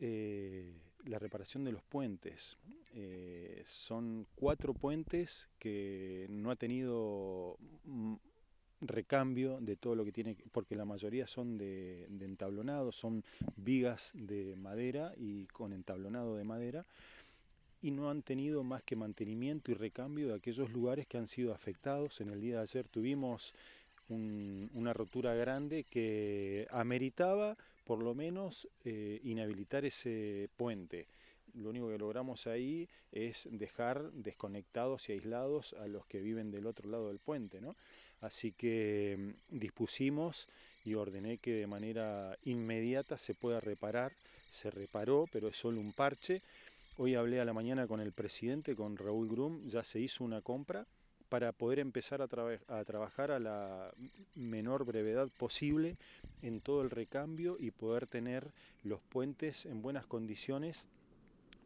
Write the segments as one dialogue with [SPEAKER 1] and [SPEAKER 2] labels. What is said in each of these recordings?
[SPEAKER 1] Eh, la reparación de los puentes. Eh, son cuatro puentes que no ha tenido recambio de todo lo que tiene, porque la mayoría son de, de entablonado, son vigas de madera y con entablonado de madera, y no han tenido más que mantenimiento y recambio de aquellos lugares que han sido afectados. En el día de ayer tuvimos una rotura grande que ameritaba por lo menos eh, inhabilitar ese puente. Lo único que logramos ahí es dejar desconectados y aislados a los que viven del otro lado del puente. ¿no? Así que mm, dispusimos y ordené que de manera inmediata se pueda reparar. Se reparó, pero es solo un parche. Hoy hablé a la mañana con el presidente, con Raúl Grum, ya se hizo una compra para poder empezar a, trabajar a la menor brevedad posible en todo el recambio y poder tener los puentes en buenas condiciones,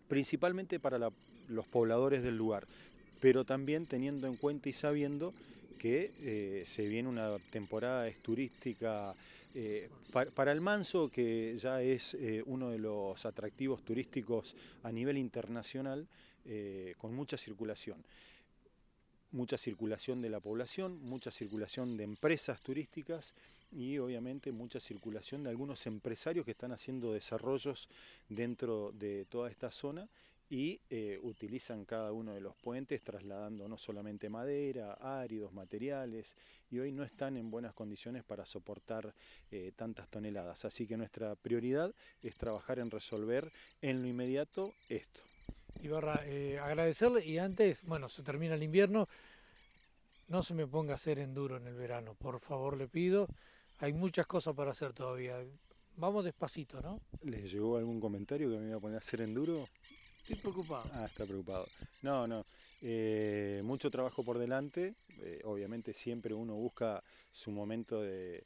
[SPEAKER 1] principalmente para los pobladores del lugar, pero también teniendo en cuenta y sabiendo que eh, se viene una temporada turística eh, para, el Manso, que ya es eh, uno de los atractivos turísticos a nivel internacional, con mucha circulación mucha circulación de la población, mucha circulación de empresas turísticas y obviamente mucha circulación de algunos empresarios que están haciendo desarrollos dentro de toda esta zona y eh, utilizan cada uno de los puentes trasladando no solamente madera, áridos, materiales y hoy no están en buenas condiciones para soportar eh, tantas toneladas. Así que nuestra prioridad es trabajar en resolver en lo inmediato esto.
[SPEAKER 2] Ibarra, eh, agradecerle y antes, bueno, se termina el invierno, no se me ponga a hacer enduro en el verano, por favor le pido, hay muchas cosas para hacer todavía, vamos despacito, ¿no?
[SPEAKER 1] ¿Les llegó algún comentario que me iba a poner a hacer enduro? Estoy preocupado. Ah, está preocupado. No, no, eh, mucho trabajo por delante, eh, obviamente siempre uno busca su momento de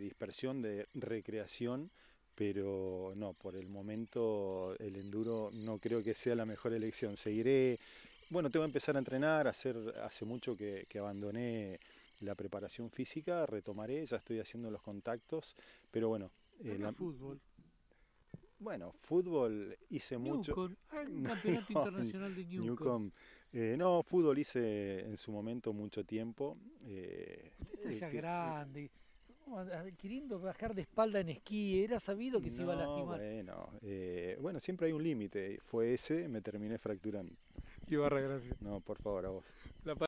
[SPEAKER 1] dispersión, de recreación, pero no, por el momento el enduro no creo que sea la mejor elección. Seguiré, bueno, tengo que empezar a entrenar, hacer, hace mucho que, que abandoné la preparación física, retomaré, ya estoy haciendo los contactos, pero bueno. Eh, el fútbol? Bueno, fútbol hice mucho. Hay campeonato no, internacional de Newcom. Eh, no, fútbol hice en su momento mucho tiempo. Eh, Usted está eh, ya eh, grande
[SPEAKER 2] adquiriendo bajar de espalda en esquí, era sabido que se iba a lastimar.
[SPEAKER 1] Bueno, eh, bueno siempre hay un límite, fue ese, me terminé fracturando. Iba, barra, gracias. No, por favor, a vos.